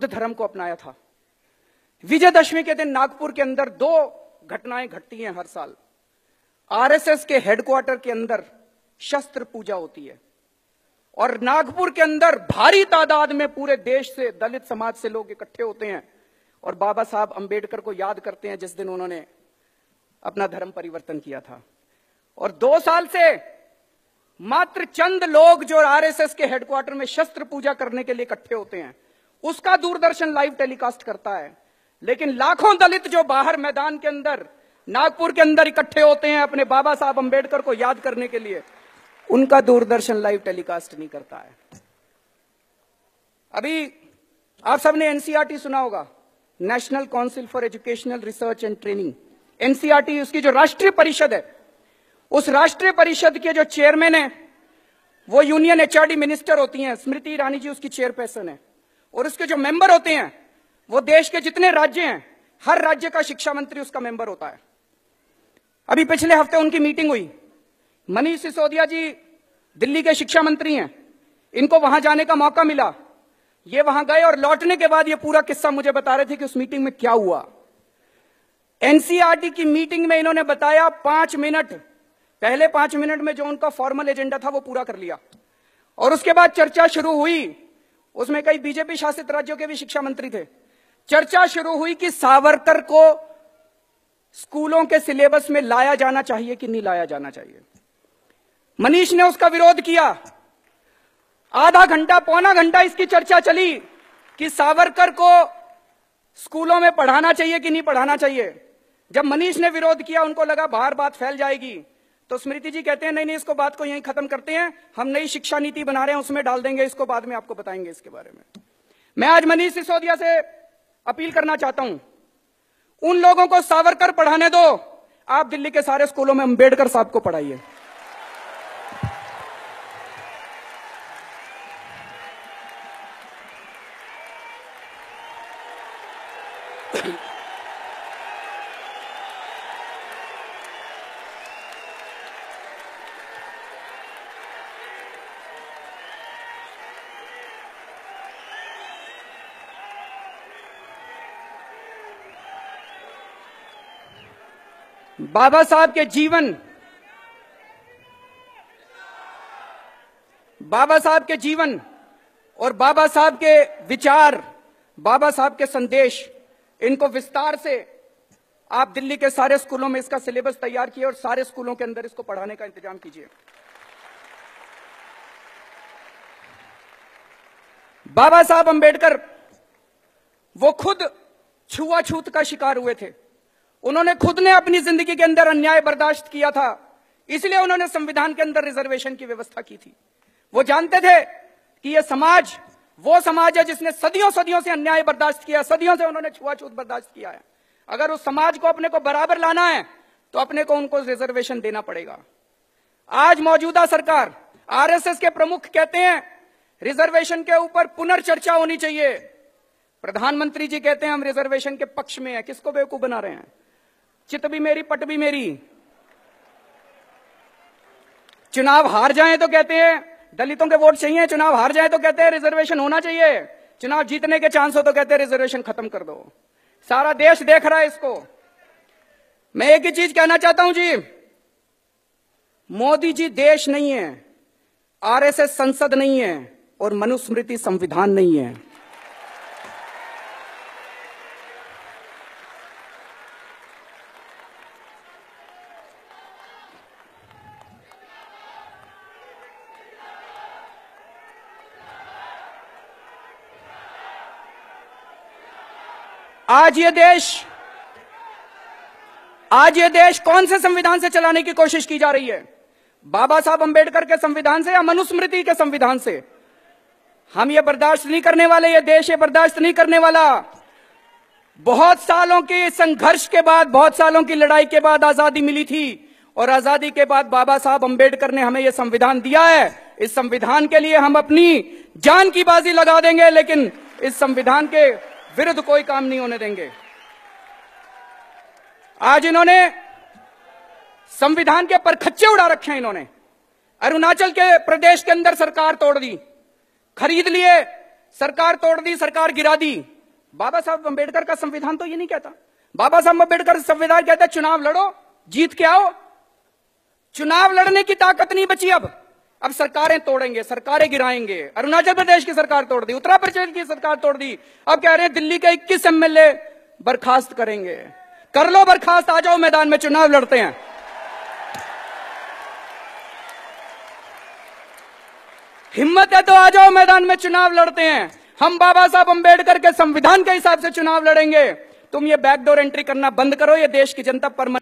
बुद्ध धर्म को अपनाया था विजयदशमी के दिन नागपुर के अंदर दो घटनाएं घटती हैं हर साल आरएसएस के हेडक्वार्टर के अंदर शस्त्र पूजा होती है और नागपुर के अंदर भारी तादाद में पूरे देश से दलित समाज से लोग इकट्ठे होते हैं और बाबा साहब अंबेडकर को याद करते हैं जिस दिन उन्होंने अपना धर्म परिवर्तन किया था और दो साल से मात्र चंद लोग जो आरएसएस के हेडक्वार्टर में शस्त्र पूजा करने के लिए इकट्ठे होते हैं उसका दूरदर्शन लाइव टेलीकास्ट करता है लेकिन लाखों दलित जो बाहर मैदान के अंदर नागपुर के अंदर इकट्ठे होते हैं अपने बाबा साहब अंबेडकर को याद करने के लिए उनका दूरदर्शन लाइव टेलीकास्ट नहीं करता है अभी आप सबने एनसीआरटी सुना होगा national council for educational research and training NCERT उसकी जो राष्ट्रीय परिषद है उस राष्ट्रीय परिषद के जो चेयरमैन है वो यूनियन एचआरडी मिनिस्टर होती हैं स्मृति ईरानी जी उसकी चेयरपर्सन है और उसके जो मेंबर होते हैं वो देश के जितने राज्य हैं हर राज्य का शिक्षा मंत्री उसका मेंबर होता है अभी पिछले हफ्ते उनकी मीटिंग हुई मनीष सिसोदिया जी दिल्ली के शिक्षा मंत्री हैं इनको वहां जाने का मौका मिला ये वहां गए और लौटने के बाद ये पूरा किस्सा मुझे बता रहे थे कि उस मीटिंग में क्या हुआ एनसीआरटी की मीटिंग में इन्होंने बताया पांच मिनट पहले पांच मिनट में जो उनका फॉर्मल एजेंडा था वो पूरा कर लिया और उसके बाद चर्चा शुरू हुई उसमें कई बीजेपी शासित राज्यों के भी शिक्षा मंत्री थे चर्चा शुरू हुई कि सावरकर को स्कूलों के सिलेबस में लाया जाना चाहिए कि नहीं लाया जाना चाहिए मनीष ने उसका विरोध किया आधा घंटा पौना घंटा इसकी चर्चा चली कि सावरकर को स्कूलों में पढ़ाना चाहिए कि नहीं पढ़ाना चाहिए जब मनीष ने विरोध किया उनको लगा बाहर बात फैल जाएगी तो स्मृति जी कहते हैं नहीं नहीं इसको बात को यहीं खत्म करते हैं हम नई शिक्षा नीति बना रहे हैं उसमें डाल देंगे इसको बाद में आपको बताएंगे इसके बारे में मैं आज मनीष सिसोदिया से अपील करना चाहता हूं उन लोगों को सावरकर पढ़ाने दो आप दिल्ली के सारे स्कूलों में अंबेडकर साहब को पढ़ाइए Thank you. बाबा साहब के जीवन बाबा साहब के जीवन और बाबा साहब के विचार बाबा साहब के संदेश इनको विस्तार से आप दिल्ली के सारे स्कूलों में इसका सिलेबस तैयार किए और सारे स्कूलों के अंदर इसको पढ़ाने का इंतजाम कीजिए बाबा साहब अंबेडकर वो खुद छुआछूत का शिकार हुए थे उन्होंने खुद ने अपनी जिंदगी के अंदर अन्याय बर्दाश्त किया था इसलिए उन्होंने संविधान के अंदर रिजर्वेशन की व्यवस्था की थी वो जानते थे कि यह समाज वो समाज है जिसने सदियों सदियों से अन्याय बर्दाश्त किया सदियों से उन्होंने छुआछूत बर्दाश्त किया है अगर उस समाज को अपने को बराबर लाना है तो अपने को उनको रिजर्वेशन देना पड़ेगा आज मौजूदा सरकार आरएसएस के प्रमुख कहते हैं रिजर्वेशन के ऊपर पुनर्चर्चा होनी चाहिए प्रधानमंत्री जी कहते हैं हम रिजर्वेशन के पक्ष में है किसको बेवकूफ बना रहे हैं चित भी मेरी पट भी मेरी चुनाव हार जाए तो कहते हैं दलितों के वोट चाहिए चुनाव हार जाए तो कहते हैं रिजर्वेशन होना चाहिए चुनाव जीतने के चांस हो तो कहते हैं रिजर्वेशन खत्म कर दो सारा देश देख रहा है इसको मैं एक ही चीज कहना चाहता हूं जी मोदी जी देश नहीं है आरएसएस संसद नहीं है और मनुस्मृति संविधान नहीं है आज ये देश आज ये देश कौन से संविधान से चलाने की कोशिश की जा रही है बाबा साहब अंबेडकर के संविधान से या मनुस्मृति के संविधान से हम ये बर्दाश्त नहीं करने वाले ये देश ये बर्दाश्त नहीं करने वाला बहुत सालों के संघर्ष के बाद बहुत सालों की लड़ाई के बाद आजादी मिली थी और आजादी के बाद बाबा साहब अंबेडकर ने हमें यह संविधान दिया है इस संविधान के लिए हम अपनी जान की बाजी लगा देंगे लेकिन इस संविधान के विरुद्ध कोई काम नहीं होने देंगे आज इन्होंने संविधान के खच्चे उड़ा रखे हैं इन्होंने अरुणाचल के प्रदेश के अंदर सरकार तोड़ दी खरीद लिए सरकार तोड़ दी सरकार गिरा दी बाबा साहब अंबेडकर का संविधान तो ये नहीं कहता बाबा साहब अंबेडकर संविधान कहता चुनाव लड़ो जीत के आओ चुनाव लड़ने की ताकत नहीं बची अब अब सरकारें तोड़ेंगे सरकारें गिराएंगे अरुणाचल प्रदेश की सरकार तोड़ दी उत्तरा प्रदेश की सरकार तोड़ दी अब कह रहे हैं दिल्ली के इक्कीस एमएलए बर्खास्त करेंगे कर लो बर्खास्त आ जाओ मैदान में चुनाव लड़ते हैं हिम्मत है तो आ जाओ मैदान में चुनाव लड़ते हैं हम बाबा साहब अंबेडकर के संविधान के हिसाब से चुनाव लड़ेंगे तुम ये बैकडोर एंट्री करना बंद करो ये देश की जनता पर